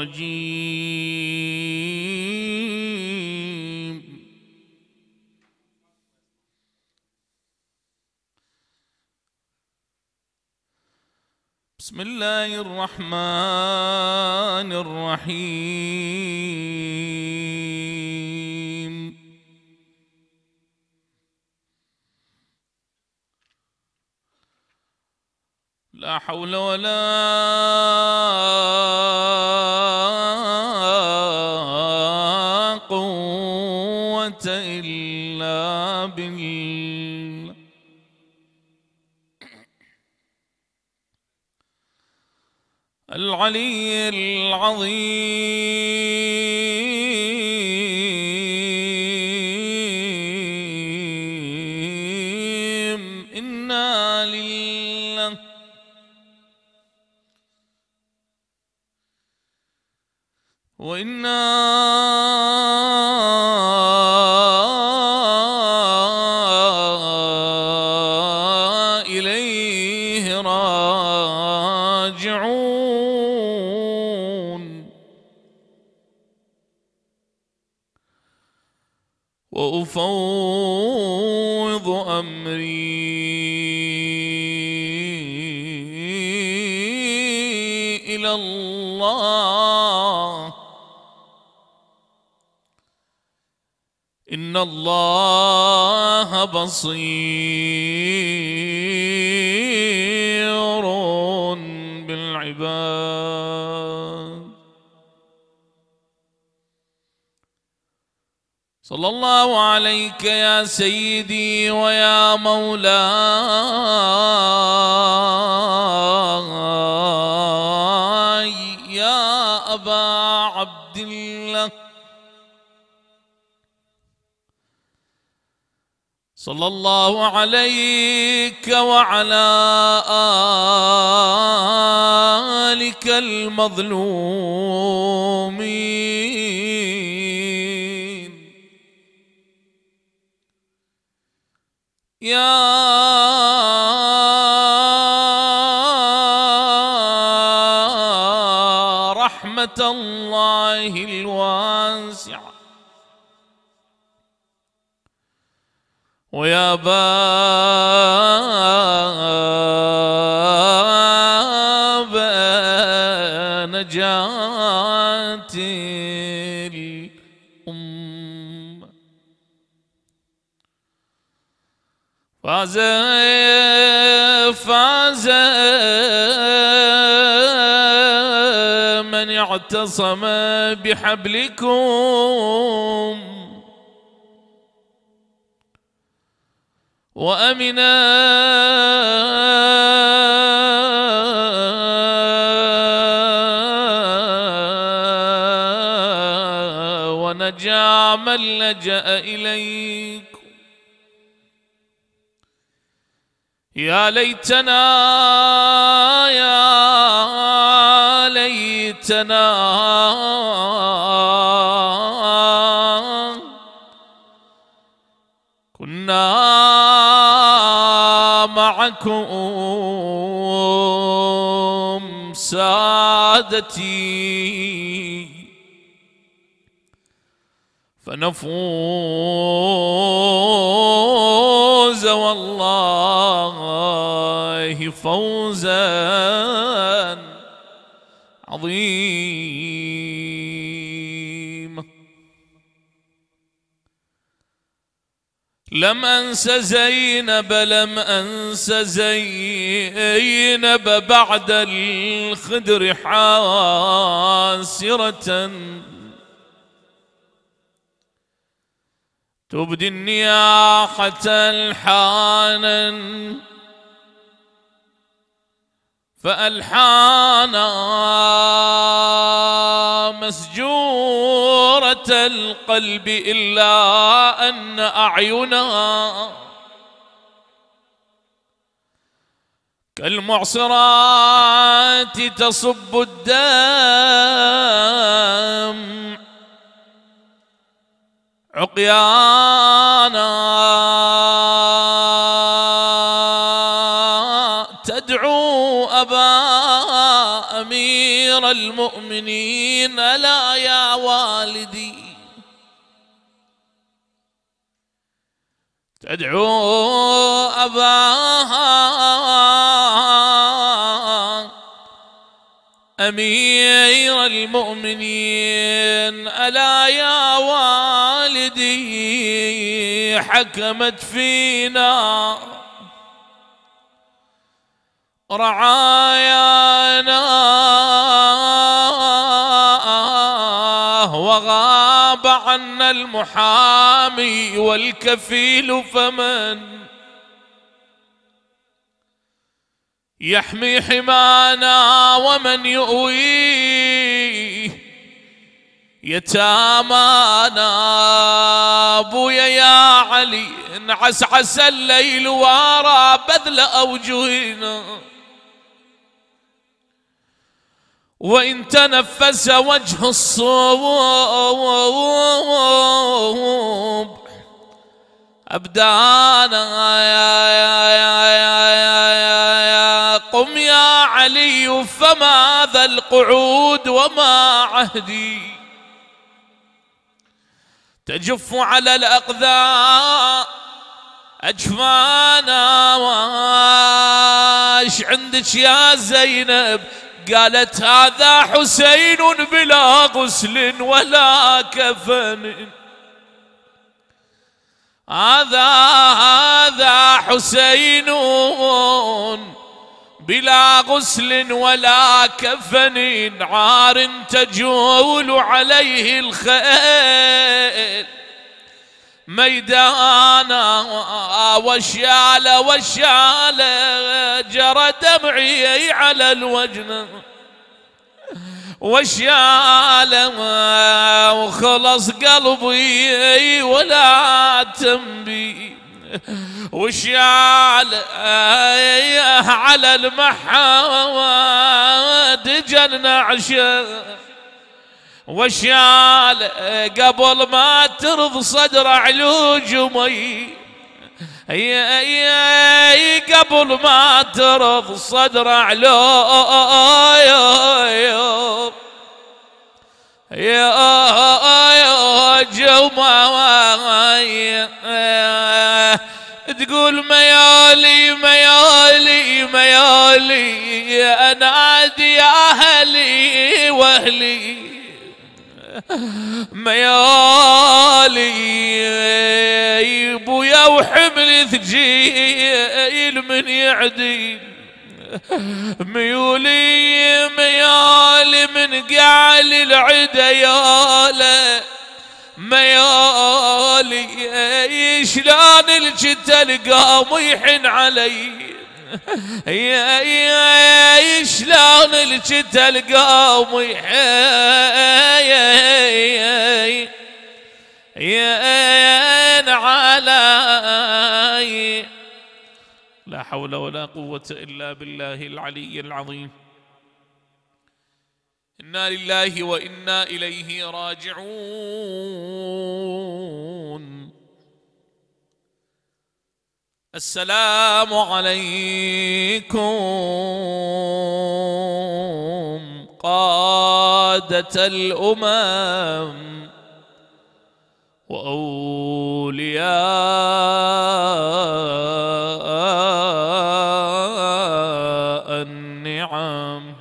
الرجيم بسم الله الرحمن الرحيم لا حول ولا وإنا الله بصير بالعباد صلى الله عليك يا سيدي ويا مولاي صلى الله عليك وعلى آلك المظلومين يا رحمة الله الواسعة ويا باب نجاة الأمة فاز فاز من اعتصم بحبلكم وأمنا ونجع من لجأ إليك يا ليتنا يا ليتنا سعادتي فنفوز والله فوزا لم أنس زينب لم أنس زينب بعد الخدر حاسرة تبدي النياحة الحانا فألحانا مسجورة القلب إلا أن أعينا كالمعصرات تصب الدم عقيانا المؤمنين لا يا والدي تدعو أباها أمير المؤمنين ألا يا والدي حكمت فينا رعايانا عنا المحامي والكفيل فمن يحمي حمانا ومن يؤويه يتامانا ابويا يا علي انعسعس الليل وارى بذل اوجهنا وإن تنفس وجه الصوب أبدانا يا يا يا يا يا يا, يا قم يا علي فماذا القعود وما عهدي تجف على الأقذاء أجفانا واش عندك يا زينب قالت هذا حسين بلا غسل ولا كفن هذا هذا حسين بلا غسل ولا كفن عار تجول عليه الخيل ميدانا وشال وشال جرى دمعي على الوجن وشال وخلص قلبي ولا تنبي وشال على المحاد جن عشق وشال قبل ما ترض صدر علوج مي قبل ما ترض صدر علوج يا جماعة تقول ميالي ميالي ميالي أنادي أهلي وأهلي ميالي بويا وحمل ثجيل من يعدي ميولي ميالي من قعل العدا يا ميالي شلون الجد القام ويحن علي يا شلون الجد القوم يا علي لا حول ولا قوة إلا بالله العلي العظيم إنا لله وإنا إليه راجعون السلام عليكم قادة الأمم وأولياء النعم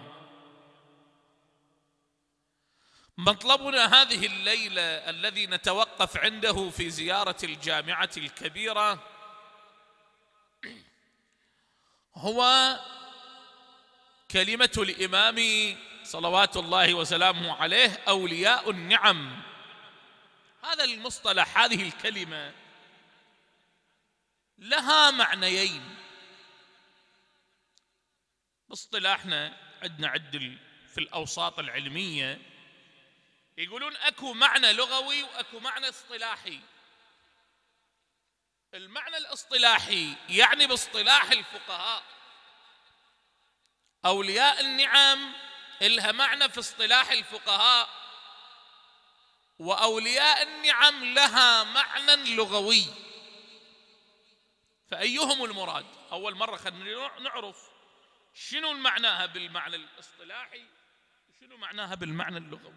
مطلبنا هذه الليلة الذي نتوقف عنده في زيارة الجامعة الكبيرة هو كلمة الإمام صلوات الله وسلامه عليه أولياء النعم هذا المصطلح هذه الكلمة لها معنيين باصطلاحنا عندنا عد في الأوساط العلمية يقولون أكو معنى لغوي وأكو معنى اصطلاحي المعنى الاصطلاحي يعني باصطلاح الفقهاء أولياء النعم إلها معنى في اصطلاح الفقهاء وأولياء النعم لها معنى لغوي فأيهم المراد أول مرة خلينا نعرف شنو معناها بالمعنى الاصطلاحي وشنو معناها بالمعنى اللغوي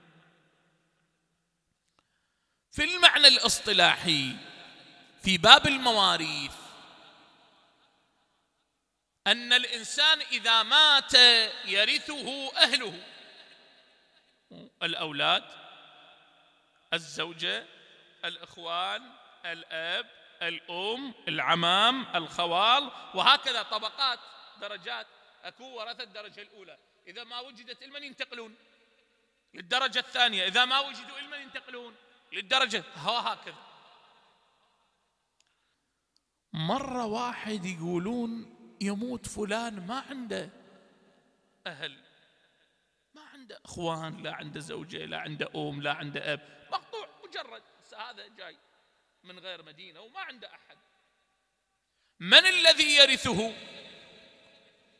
في المعنى الاصطلاحي في باب المواريث ان الانسان اذا مات يرثه اهله الاولاد الزوجه الاخوان الاب الام العمام الخوال وهكذا طبقات درجات اكو ورثه الدرجه الاولى اذا ما وجدت المن ينتقلون للدرجه الثانيه اذا ما وجدوا المن ينتقلون للدرجه وهكذا مرة واحد يقولون يموت فلان ما عنده أهل ما عنده أخوان لا عنده زوجة لا عنده أم لا عنده أب مقطوع مجرد هذا جاي من غير مدينة وما عنده أحد من الذي يرثه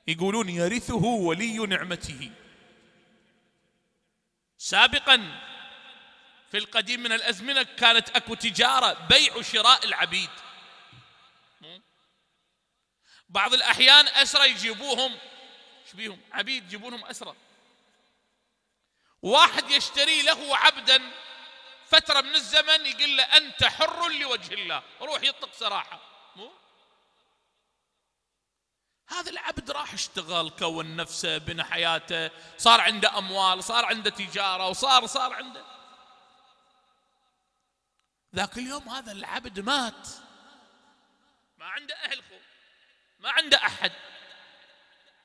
يقولون يرثه ولي نعمته سابقا في القديم من الأزمنة كانت أكو تجارة بيع وشراء العبيد بعض الأحيان أسرى يجيبوهم شبيهم عبيد يجيبونهم أسرى واحد يشتري له عبدا فترة من الزمن يقول له أنت حر لوجه الله روح يطلق سراحة مو هذا العبد راح اشتغل كون نفسه بنى حياته صار عنده أموال صار عنده تجارة وصار صار عنده ذاك اليوم هذا العبد مات ما عنده أهل خوف ما عنده أحد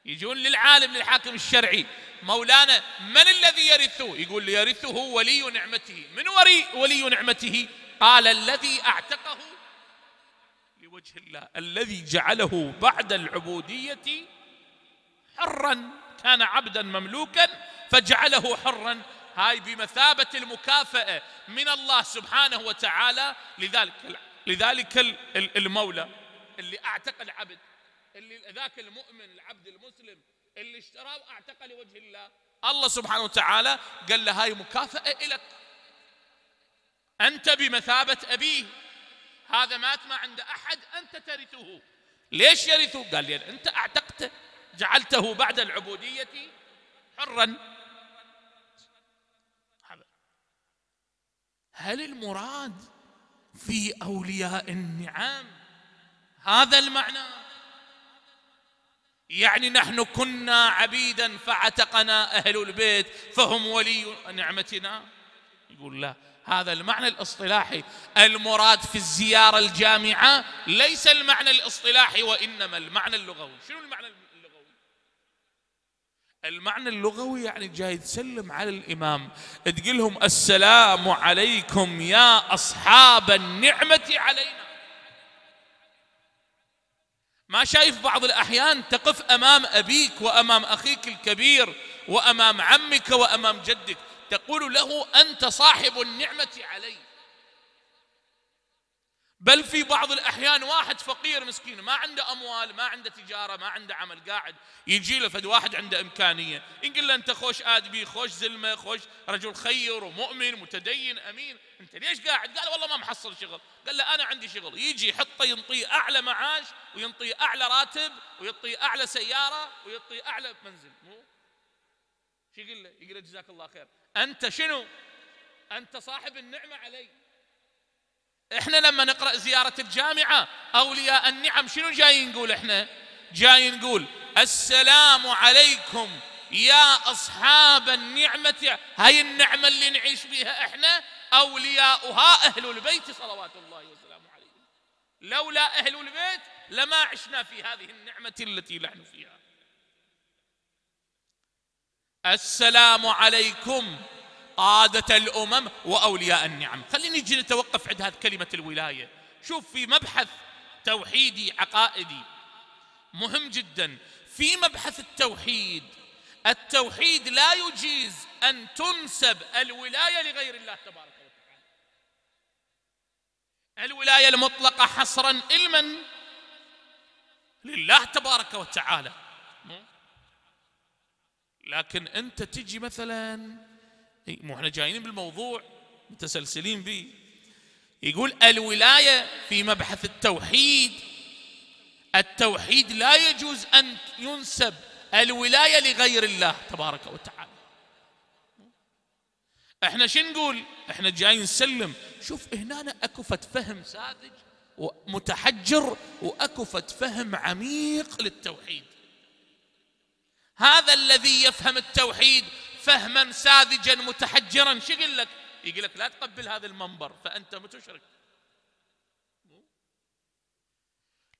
يجون للعالم للحاكم الشرعي مولانا من الذي يرثه يقول لي يرثه ولي نعمته من وري ولي نعمته قال الذي أعتقه لوجه الله الذي جعله بعد العبودية حرا كان عبدا مملوكا فجعله حرا هاي بمثابة المكافأة من الله سبحانه وتعالى لذلك لذلك المولى اللي أعتق العبد اللي ذاك المؤمن العبد المسلم اللي اشتراه واعتق لوجه الله الله سبحانه وتعالى قال له هاي مكافأة لك أنت بمثابة أبيه هذا مات ما عند أحد أنت ترثه ليش يرثه قال لي أنت أعتقته جعلته بعد العبودية حرا هل المراد في أولياء النعم هذا المعنى يعني نحن كنا عبيدا فعتقنا أهل البيت فهم ولي نعمتنا يقول لا هذا المعنى الاصطلاحي المراد في الزيارة الجامعة ليس المعنى الاصطلاحي وإنما المعنى اللغوي شنو المعنى اللغوي المعنى اللغوي يعني جاي تسلم على الإمام تقول لهم السلام عليكم يا أصحاب النعمة علينا ما شايف بعض الأحيان تقف أمام أبيك وأمام أخيك الكبير وأمام عمك وأمام جدك تقول له أنت صاحب النعمة علي بل في بعض الأحيان واحد فقير مسكين ما عنده أموال ما عنده تجارة ما عنده عمل قاعد يجي له فد واحد عنده إمكانية يقول له أنت خوش آدمي خوش زلمة خوش رجل خير ومؤمن متدين أمين أنت ليش قاعد قال والله ما محصل شغل قال له أنا عندي شغل يجي يحطه ينطيه أعلى معاش وينطيه أعلى راتب ويعطيه أعلى سيارة ويعطيه أعلى منزل مو شو يقول له يقول له جزاك الله خير أنت شنو أنت صاحب النعمة علي احنا لما نقرا زياره الجامعه اولياء النعم شنو جايين نقول احنا جايين نقول السلام عليكم يا اصحاب النعمه هاي النعمه اللي نعيش بها احنا اولياؤها اهل البيت صلوات الله وسلامه عليهم لولا اهل البيت لما عشنا في هذه النعمه التي نحن فيها السلام عليكم قادة الأمم وأولياء النعم خليني نجي نتوقف عند هذه كلمة الولاية شوف في مبحث توحيدي عقائدي مهم جدا في مبحث التوحيد التوحيد لا يجيز أن تنسب الولاية لغير الله تبارك وتعالى الولاية المطلقة حصرا علما لله تبارك وتعالى لكن أنت تجي مثلاً إيه، مو احنا جايين بالموضوع متسلسلين به يقول الولايه في مبحث التوحيد التوحيد لا يجوز ان ينسب الولايه لغير الله تبارك وتعالى احنا شو نقول احنا جايين نسلم شوف هنا اكفة فهم ساذج ومتحجر واكفة فهم عميق للتوحيد هذا الذي يفهم التوحيد فهما ساذجا متحجرا شو يقول لك؟ يقول لك لا تقبل هذا المنبر فانت متشرك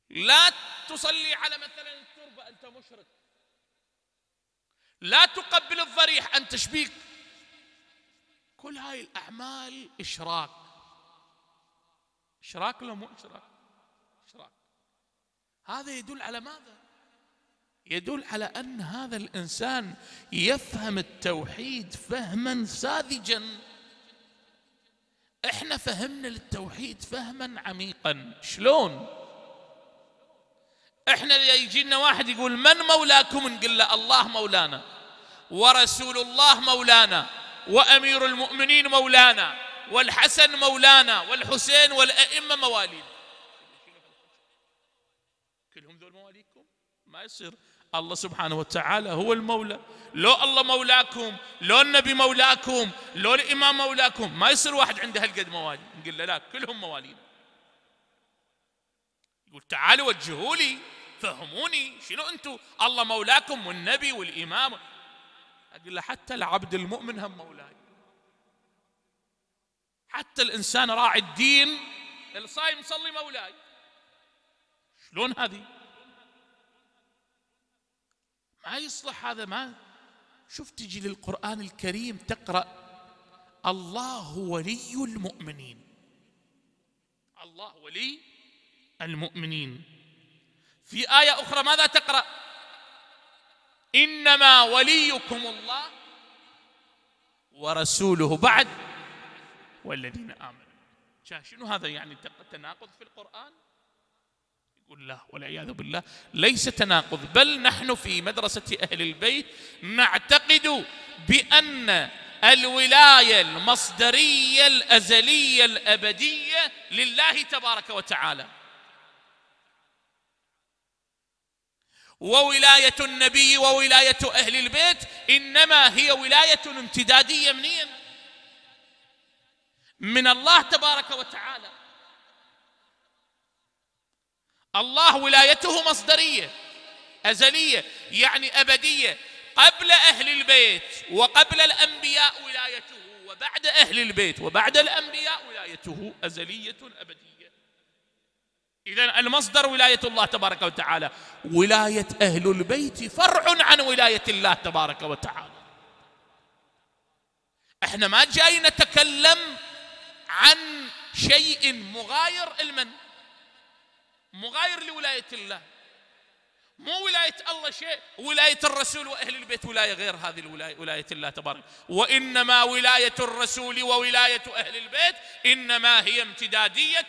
لا تصلي على مثلا التربه انت مشرك لا تقبل الضريح انت شبيك كل هاي الاعمال اشراك اشراك لو مو اشراك اشراك هذا يدل على ماذا يدل على ان هذا الانسان يفهم التوحيد فهما ساذجا احنا فهمنا للتوحيد فهما عميقا شلون احنا يجينا واحد يقول من مولاكم نقول له الله مولانا ورسول الله مولانا وامير المؤمنين مولانا والحسن مولانا والحسين والائمه موالينا كلهم ذول مواليكم ما يصير الله سبحانه وتعالى هو المولى لو الله مولاكم لو النبي مولاكم لو الإمام مولاكم ما يصير واحد عنده هالقد موالي نقول له لا كلهم موالينا يقول تعالوا وجهوا لي فهموني شنو انتم الله مولاكم والنبي والإمام أقول له حتى العبد المؤمن هم مولاي حتى الإنسان راعي الدين الصايم صلي مولاي شلون هذه ما يصلح هذا ما شوف تجي للقرآن الكريم تقرأ الله ولي المؤمنين الله ولي المؤمنين في آية أخرى ماذا تقرأ إنما وليكم الله ورسوله بعد والذين آمنوا شنو هذا يعني تناقض في القرآن لا والعياذ بالله ليس تناقض بل نحن في مدرسة أهل البيت نعتقد بأن الولاية المصدرية الأزلية الأبدية لله تبارك وتعالى وولاية النبي وولاية أهل البيت إنما هي ولاية امتدادية منين؟ من الله تبارك وتعالى الله ولايته مصدريه ازليه يعني ابديه قبل اهل البيت وقبل الانبياء ولايته وبعد اهل البيت وبعد الانبياء ولايته ازليه ابديه اذا المصدر ولايه الله تبارك وتعالى ولايه اهل البيت فرع عن ولايه الله تبارك وتعالى احنا ما جاي نتكلم عن شيء مغاير المنهج مغاير لولايه الله مو ولايه الله شيء ولايه الرسول واهل البيت ولايه غير هذه الولايه ولايه الله تبارك وانما ولايه الرسول وولايه اهل البيت انما هي امتداديه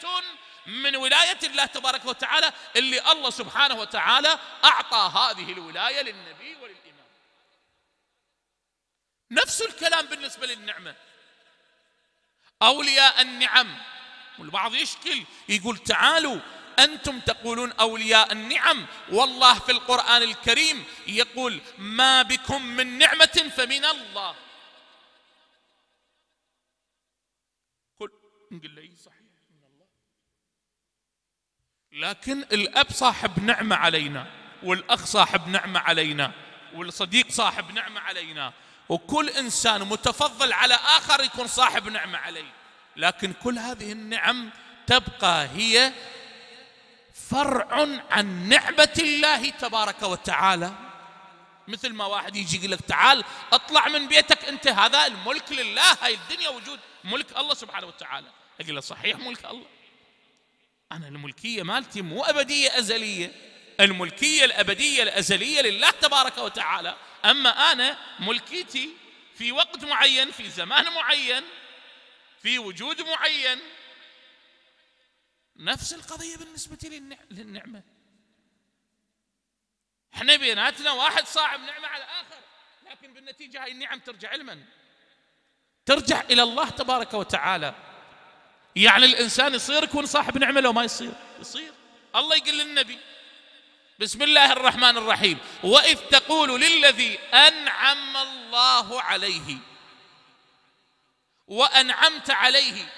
من ولايه الله تبارك وتعالى اللي الله سبحانه وتعالى اعطى هذه الولايه للنبي وللامام. نفس الكلام بالنسبه للنعمه. اولياء النعم والبعض يشكل يقول تعالوا أنتم تقولون أولياء النعم والله في القرآن الكريم يقول ما بكم من نعمة فمن الله قل نقول لي صحيح من الله لكن الأب صاحب نعمة علينا والأخ صاحب نعمة علينا والصديق صاحب نعمة علينا وكل إنسان متفضل على آخر يكون صاحب نعمة عليه لكن كل هذه النعم تبقى هي فرع عن نعمه الله تبارك وتعالى مثل ما واحد يجي يقول لك تعال اطلع من بيتك انت هذا الملك لله هاي الدنيا وجود ملك الله سبحانه وتعالى اقول له صحيح ملك الله انا الملكيه مالتي مو ابديه ازليه الملكيه الابديه الازليه لله تبارك وتعالى اما انا ملكيتي في وقت معين في زمان معين في وجود معين نفس القضية بالنسبة للنعمة احنا بيناتنا واحد صاحب نعمة على آخر لكن بالنتيجة هاي النعم ترجع لمن؟ ترجع إلى الله تبارك وتعالى يعني الإنسان يصير يكون صاحب نعمة لو ما يصير يصير الله يقول للنبي بسم الله الرحمن الرحيم وإذ تقول للذي أنعم الله عليه وأنعمت عليه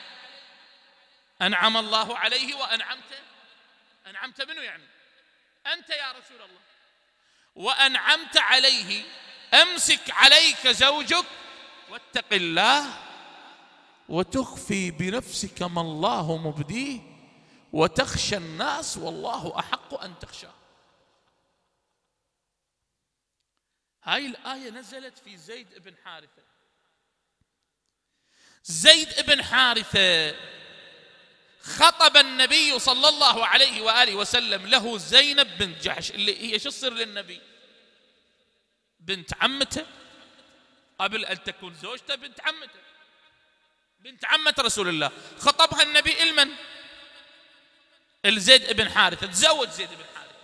أنعم الله عليه وأنعمت أنعمت منه يعني أنت يا رسول الله وأنعمت عليه أمسك عليك زوجك واتق الله وتخفي بنفسك ما الله مبديه وتخشى الناس والله أحق أن تخشاه هاي الآية نزلت في زيد بن حارثة زيد بن حارثة خطب النبي صلى الله عليه واله وسلم له زينب بنت جحش اللي هي شو تصير للنبي؟ بنت عمته قبل ان تكون زوجته بنت عمته بنت عمة رسول الله خطبها النبي المن الزيد بن حارثة تزوج زيد بن حارثة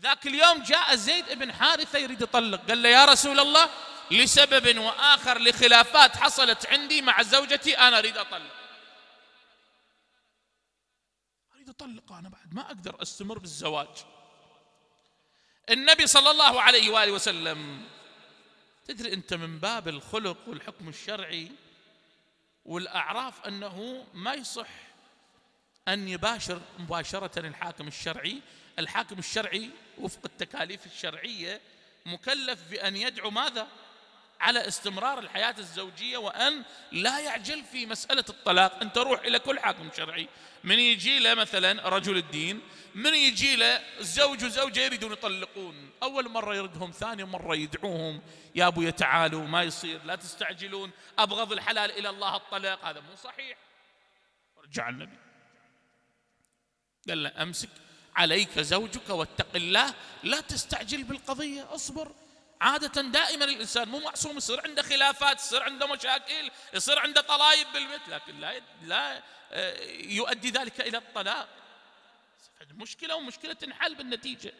ذاك اليوم جاء زيد بن حارثة يريد يطلق قال له يا رسول الله لسبب واخر لخلافات حصلت عندي مع زوجتي انا اريد اطلق اطلق انا بعد ما اقدر استمر بالزواج النبي صلى الله عليه واله وسلم تدري انت من باب الخلق والحكم الشرعي والاعراف انه ما يصح ان يباشر مباشره الحاكم الشرعي، الحاكم الشرعي وفق التكاليف الشرعيه مكلف بان يدعو ماذا؟ على استمرار الحياة الزوجية وأن لا يعجل في مسألة الطلاق أنت روح إلى كل حاكم شرعي من يجي له مثلا رجل الدين من يجي له زوج وزوجة يريدون يطلقون أول مرة يردهم ثاني مرة يدعوهم يا أبويا تعالوا ما يصير لا تستعجلون أبغض الحلال إلى الله الطلاق هذا مو صحيح رجع النبي قال له أمسك عليك زوجك واتق الله لا تستعجل بالقضية اصبر عادة دائما الإنسان مو معصوم يصير عنده خلافات يصير عنده مشاكل يصير عنده طلايب بالبيت لكن لا لا آه، يؤدي ذلك إلى الطلاق مشكلة ومشكلة تنحل بالنتيجة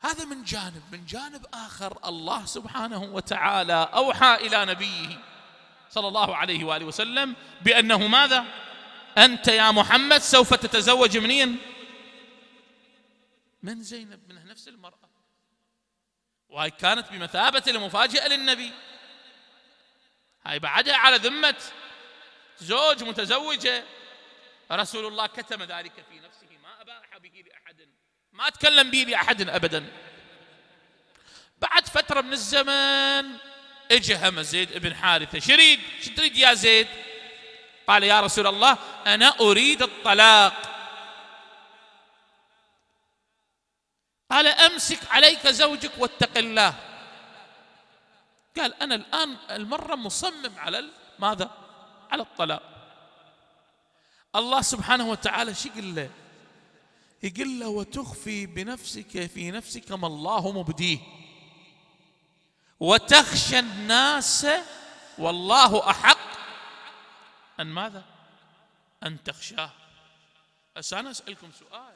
هذا من جانب من جانب آخر الله سبحانه وتعالى أوحى إلى نبيه صلى الله عليه وآله وسلم بأنه ماذا أنت يا محمد سوف تتزوج منين من زينب من نفس المرأة وهي كانت بمثابة المفاجأة للنبي هاي بعدها على ذمة زوج متزوجة رسول الله كتم ذلك في نفسه ما أباح به لأحد ما تكلم به لأحد أبدا بعد فترة من الزمن اجهم هم زيد بن حارثة شريد شو تريد يا زيد قال يا رسول الله أنا أريد الطلاق قال امسك عليك زوجك واتق الله قال انا الان المره مصمم على ماذا على الطلاق الله سبحانه وتعالى شو يقول له يقول له وتخفي بنفسك في نفسك ما الله مبديه وتخشى الناس والله احق ان ماذا ان تخشاه بس انا اسالكم سؤال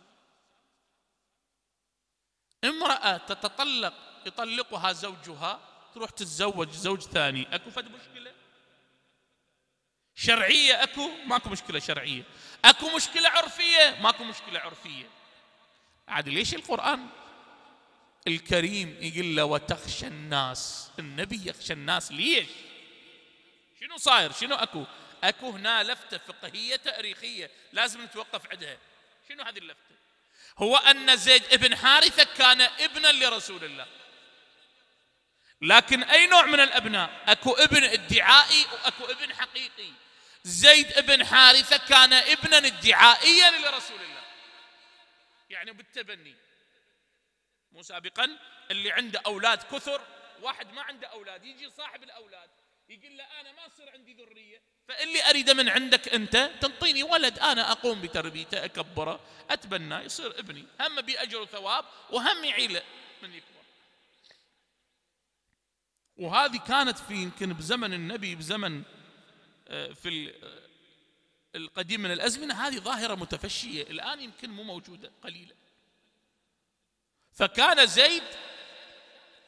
امرأة تتطلق يطلقها زوجها تروح تتزوج زوج ثاني اكو فد مشكلة شرعية اكو ماكو مشكلة شرعية اكو مشكلة عرفية ماكو مشكلة عرفية عاد ليش القرآن الكريم يقول له وتخشى الناس النبي يخشى الناس ليش شنو صاير شنو اكو اكو هنا لفته فقهيه تاريخيه لازم نتوقف عندها شنو هذه اللفته هو أن زيد بن حارثة كان ابنا لرسول الله لكن أي نوع من الأبناء أكو ابن ادعائي وأكو ابن حقيقي زيد بن حارثة كان ابنا ادعائيا لرسول الله يعني بالتبني مو سابقا اللي عنده أولاد كثر واحد ما عنده أولاد يجي صاحب الأولاد يقول له انا ما صير عندي ذريه فاللي اريده من عندك انت تنطيني ولد انا اقوم بتربيته اكبره اتبناه يصير ابني هم بي اجر وثواب وهم يعيله من يكبر وهذه كانت في يمكن بزمن النبي بزمن آه، في آه، القديم من الازمنه هذه ظاهره متفشيه الان يمكن مو موجوده قليله فكان زيد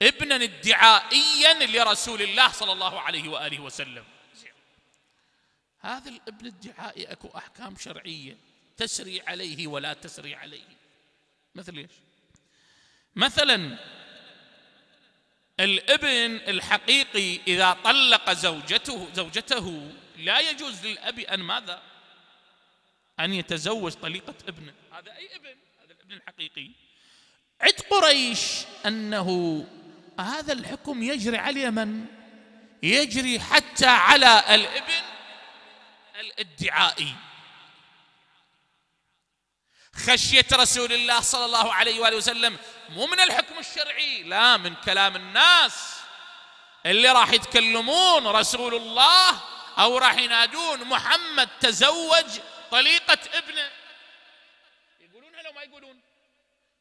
ابنا ادعائيا لرسول الله صلى الله عليه واله وسلم. هذا الابن الدعائي اكو احكام شرعيه تسري عليه ولا تسري عليه. مثل ايش؟ مثلا الابن الحقيقي اذا طلق زوجته زوجته لا يجوز للاب ان ماذا؟ ان يتزوج طليقه ابنه، هذا اي ابن؟ هذا الابن الحقيقي. عد قريش انه هذا الحكم يجري على من يجري حتى على الابن الادعائي خشية رسول الله صلى الله عليه وآله وسلم مو من الحكم الشرعي لا من كلام الناس اللي راح يتكلمون رسول الله أو راح ينادون محمد تزوج طليقة ابنه يقولونها لو ما يقولون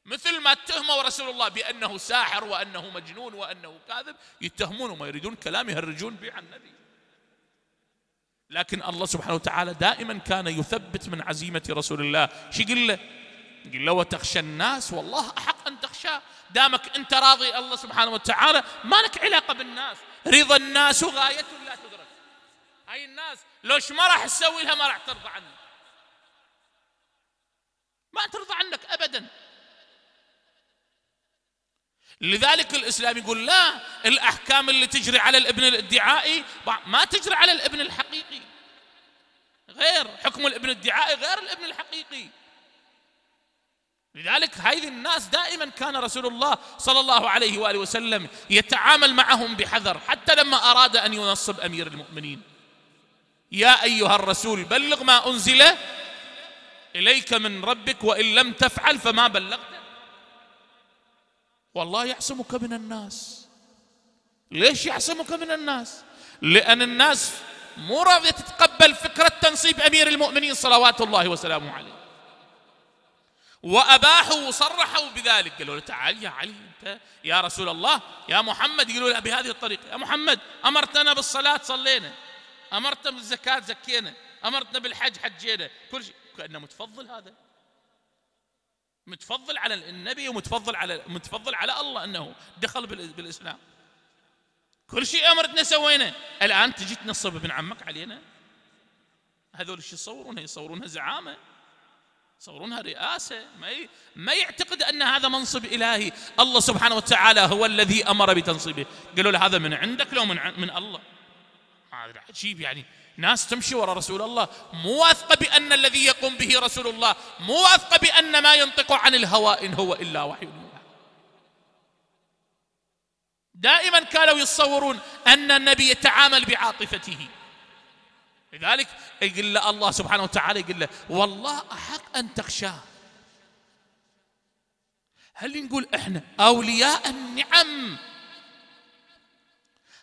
مثل ما اتهموا رسول الله بأنه ساحر وأنه مجنون وأنه كاذب يتهمون وما يريدون كلام يهرجون به عن النبي لكن الله سبحانه وتعالى دائما كان يثبت من عزيمة رسول الله شي يقول له يقول له وتخشى الناس والله أحق أن تخشى دامك أنت راضي الله سبحانه وتعالى ما لك علاقة بالناس رضا الناس غاية لا تدرك هاي الناس لوش ما راح تسوي لها ما راح ترضى عنك ما ترضى عنك أبداً لذلك الاسلام يقول لا الاحكام اللي تجري على الابن الادعائي ما تجري على الابن الحقيقي غير حكم الابن الادعائي غير الابن الحقيقي لذلك هذه الناس دائما كان رسول الله صلى الله عليه واله وسلم يتعامل معهم بحذر حتى لما اراد ان ينصب امير المؤمنين يا ايها الرسول بلغ ما انزل اليك من ربك وان لم تفعل فما بلغت والله يعصمك من الناس ليش يعصمك من الناس لأن الناس مو راضية تتقبل فكرة تنصيب أمير المؤمنين صلوات الله وسلامه عليه وأباحوا وصرحوا بذلك قالوا له تعال يا علي أنت يا رسول الله يا محمد يقولوا له بهذه الطريقة يا محمد أمرتنا بالصلاة صلينا أمرتنا بالزكاة زكينا أمرتنا بالحج حجينا كل شيء كأنه متفضل هذا متفضل على النبي ومتفضل على متفضل على الله انه دخل بالاسلام كل شيء امرتنا سوينا الان تجي تنصب ابن عمك علينا هذول شو يصورونها يصورونها زعامه يصورونها رئاسه ما ما يعتقد ان هذا منصب الهي الله سبحانه وتعالى هو الذي امر بتنصيبه قالوا له هذا من عندك لو من من الله هذا عجيب يعني ناس تمشي وراء رسول الله مو واثقه بان الذي يقوم به رسول الله مو واثقه بان ما ينطق عن الهوى ان هو الا وحي يوحى دائما كانوا يتصورون ان النبي يتعامل بعاطفته لذلك يقول له الله سبحانه وتعالى يقول له والله احق ان تخشاه هل نقول احنا اولياء النعم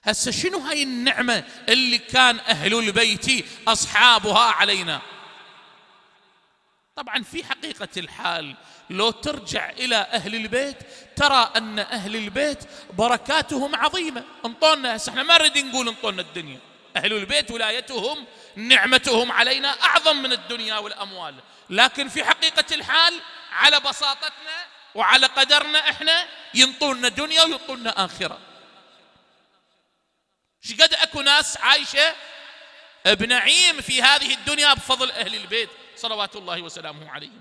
هسه شنو هاي النعمة اللي كان أهل البيت أصحابها علينا طبعا في حقيقة الحال لو ترجع إلى أهل البيت ترى أن أهل البيت بركاتهم عظيمة انطونا هسه احنا ما نريد نقول انطونا الدنيا أهل البيت ولايتهم نعمتهم علينا أعظم من الدنيا والأموال لكن في حقيقة الحال على بساطتنا وعلى قدرنا احنا ينطونا دنيا وينطونا آخرة شقد اكو ناس عايشه بنعيم في هذه الدنيا بفضل اهل البيت صلوات الله وسلامه عليهم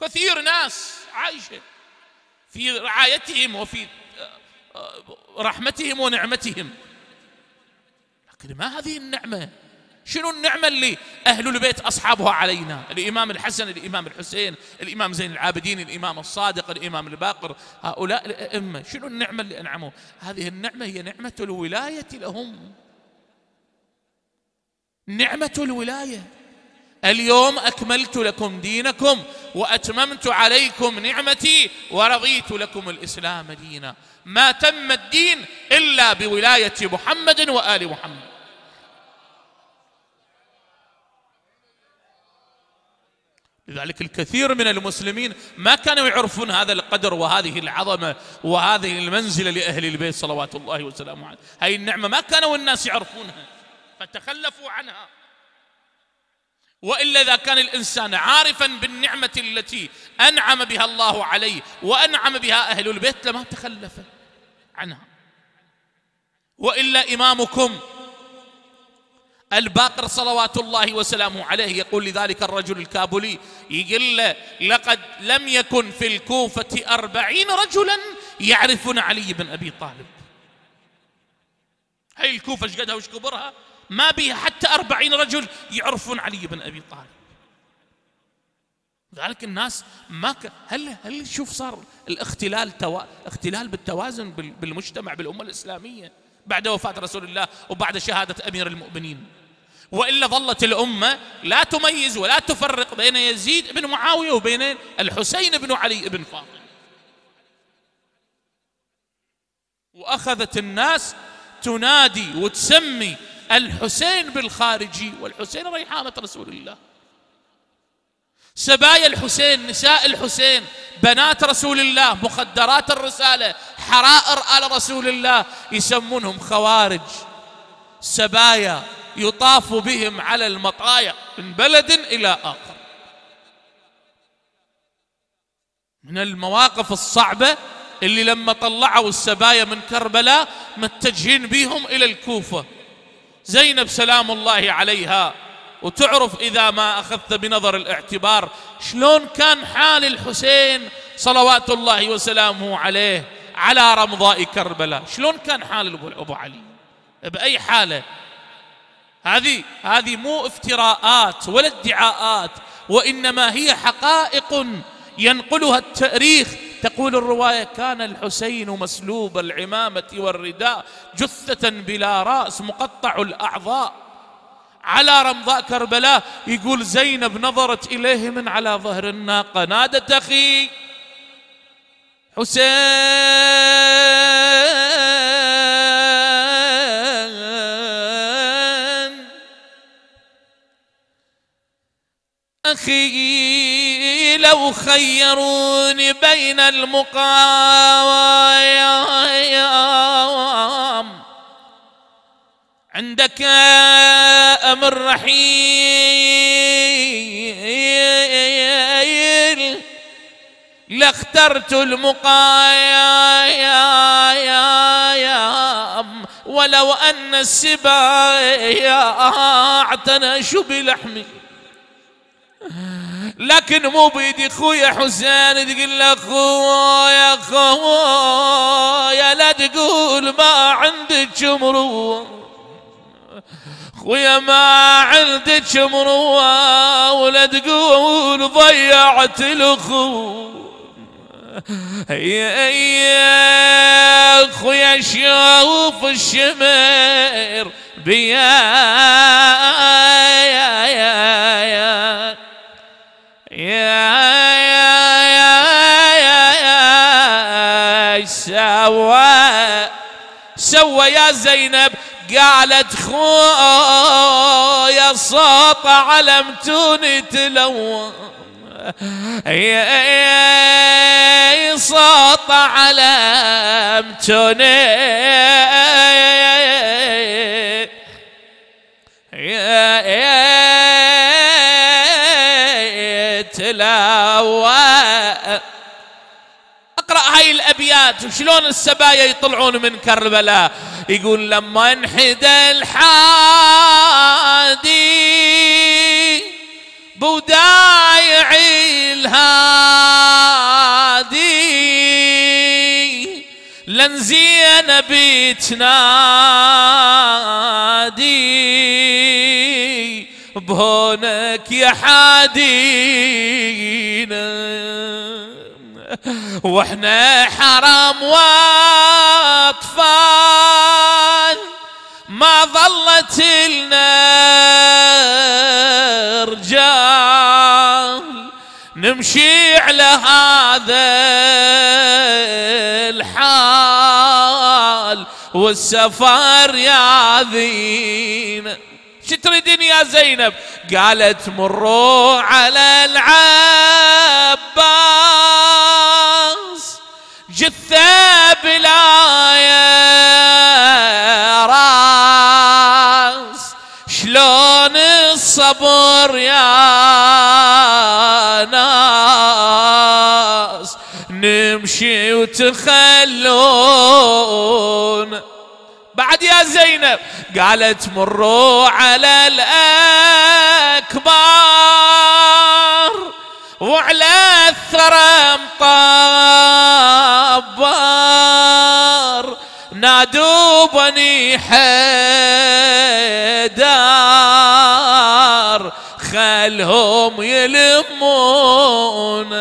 كثير ناس عايشه في رعايتهم وفي آه، آه، رحمتهم ونعمتهم لكن ما هذه النعمه شنو النعمة اللي أهل البيت أصحابها علينا الإمام الحسن الإمام الحسين الإمام زين العابدين الإمام الصادق الإمام الباقر هؤلاء الأئمة شنو النعمة اللي أنعموا هذه النعمة هي نعمة الولاية لهم نعمة الولاية اليوم أكملت لكم دينكم وأتممت عليكم نعمتي ورضيت لكم الإسلام دينا ما تم الدين إلا بولاية محمد وآل محمد لذلك الكثير من المسلمين ما كانوا يعرفون هذا القدر وهذه العظمه وهذه المنزله لاهل البيت صلوات الله وسلامه عليه، هاي النعمه ما كانوا الناس يعرفونها فتخلفوا عنها. والا اذا كان الانسان عارفا بالنعمه التي انعم بها الله عليه وانعم بها اهل البيت لما تخلف عنها. والا امامكم الباقر صلوات الله وسلامه عليه يقول لذلك الرجل الكابولي يقول له لقد لم يكن في الكوفة أربعين رجلا يعرفون علي بن أبي طالب هاي الكوفة ايش قدها وش كبرها ما بيها حتى أربعين رجل يعرفون علي بن أبي طالب ذلك الناس ما ك... هل هل شوف صار الاختلال توا... اختلال بالتوازن بالمجتمع بالامه الاسلاميه بعد وفاه رسول الله وبعد شهاده امير المؤمنين والا ظلت الامه لا تميز ولا تفرق بين يزيد بن معاويه وبين الحسين بن علي بن فاطمه واخذت الناس تنادي وتسمي الحسين بالخارجي والحسين ريحانه رسول الله سبايا الحسين نساء الحسين بنات رسول الله مخدرات الرساله حرائر ال رسول الله يسمونهم خوارج سبايا يطاف بهم على المطايا من بلد إلى آخر من المواقف الصعبة اللي لما طلعوا السبايا من كربلاء متجهين بهم إلى الكوفة زينب سلام الله عليها وتعرف إذا ما أخذت بنظر الاعتبار شلون كان حال الحسين صلوات الله وسلامه عليه على رمضاء كربلاء شلون كان حال أبو علي بأي حالة هذه هذه مو افتراءات ولا ادعاءات وإنما هي حقائق ينقلها التاريخ تقول الرواية كان الحسين مسلوب العمامة والرداء جثة بلا رأس مقطع الأعضاء على رمضاء كربلاء يقول زينب نظرت إليه من على ظهر الناقة نادت أخي حسين أخي لو خيروني بين المقاوم عندك أمر رحيل لاخترت المقاوم ولو أن السباع تناش بلحمي لكن مو بيدي خويا حسين تقول له خويا خويا لا تقول ما عندك مروه خويا ما عندك مروه ولا تقول ضيعت الاخو يا يا خويا شوف الشمر بيا يا يا يا سوى سوى يا زينب قالت خويا صاط علمتوني يا صاط علمتوني تلاوى هاي الأبيات وشلون السبايا يطلعون من كربلاء يقول لما انحدى الحادي بودايع الهادي لنزين زينب تنادي بهونك يا حادينا واحنا حرام واطفال ما ظلت لنا رجال نمشي على هذا الحال والسفر يا ذينا شتريدين زينب قالت مروا على العباس جثة بلا راس شلون الصبر يا ناس نمشي وتخلون بعد يا زينب قالت مروا على الأكبر وعلى الثرى مطبر نادوا بني حيدار خلهم يلمون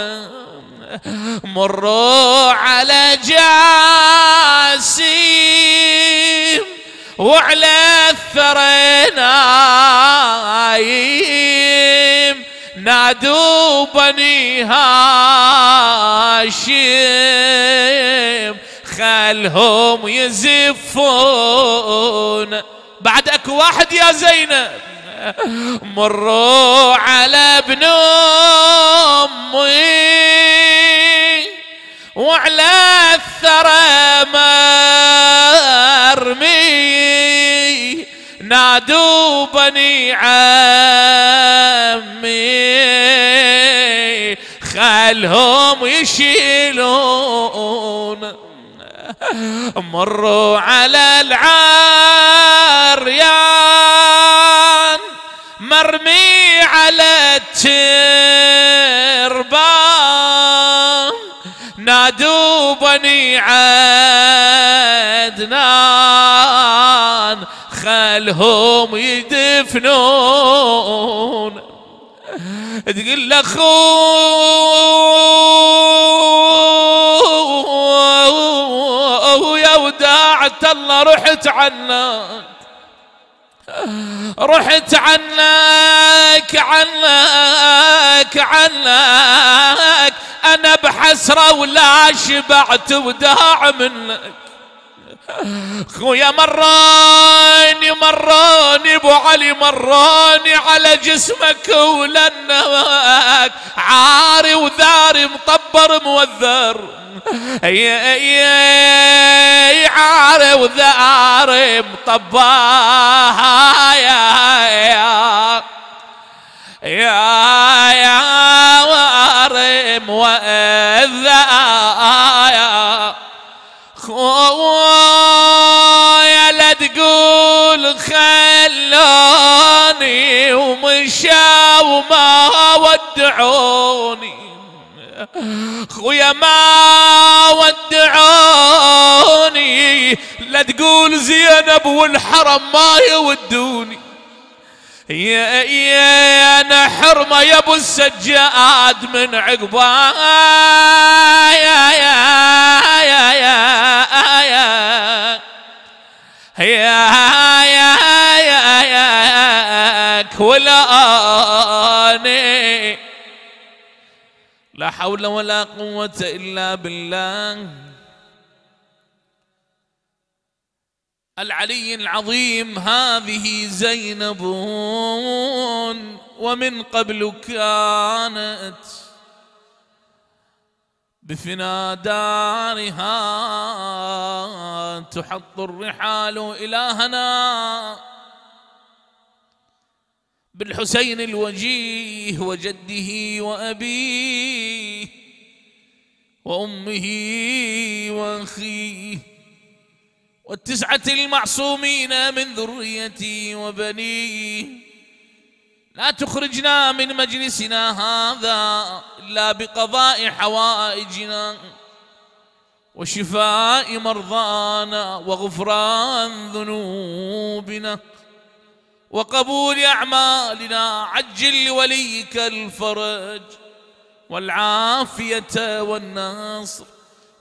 مروا على جار وعلى الثرى نايم نادوا بني هاشم خلهم يزفون بعد اكو واحد يا زينب مروا على ابن امي وعلى الثرى مرمي نادوا بني عمي خلهم يشيلون مروا على العريان مرمي على التربان نادوا بني عدنان اهلهم يدفنون تقول له يا وداعت الله رحت عنك رحت عنك عنك عنك انا بحسره ولا شبعت وداع منك خويا مراني مراني ابو علي مراني على جسمك ولنك عاري وذاري مطبر موذر عاري وذاري مطبر يا يا يا يا وارم وذايا خويا لا تقول خلوني ومشى وما ودعوني خويا ما ودعوني لا تقول زينب والحرم ما يودوني يا يا انا حرمه يا ابو السجاد من عقبا يا يا يا يا يا كولاني لا حول ولا قوة إلا بالله العلي العظيم هذه زينب ومن قبل كانت بفنا دارها تحط الرحال إلهنا بالحسين الوجيه وجده وأبيه وأمه وأخيه والتسعة المعصومين من ذريتي وبنيه لا تخرجنا من مجلسنا هذا إلا بقضاء حوائجنا وشفاء مرضانا وغفران ذنوبنا وقبول أعمالنا عجل لوليك الفرج والعافية والنصر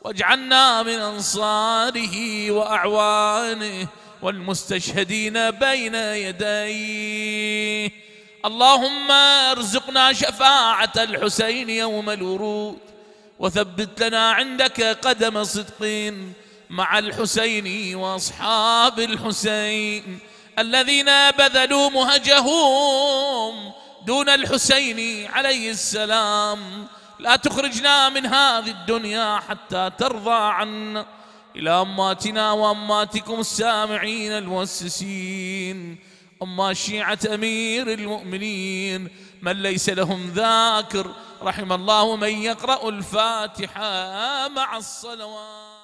واجعلنا من أنصاره وأعوانه والمستشهدين بين يديه اللهم ارزقنا شفاعة الحسين يوم الورود وثبت لنا عندك قدم صدق مع الحسين واصحاب الحسين الذين بذلوا مهجهم دون الحسين عليه السلام لا تخرجنا من هذه الدنيا حتى ترضى عنا إلى أماتنا وأماتكم السامعين المؤسسين أما شيعة أمير المؤمنين من ليس لهم ذاكر رحم الله من يقرأ الفاتحة مع الصلوات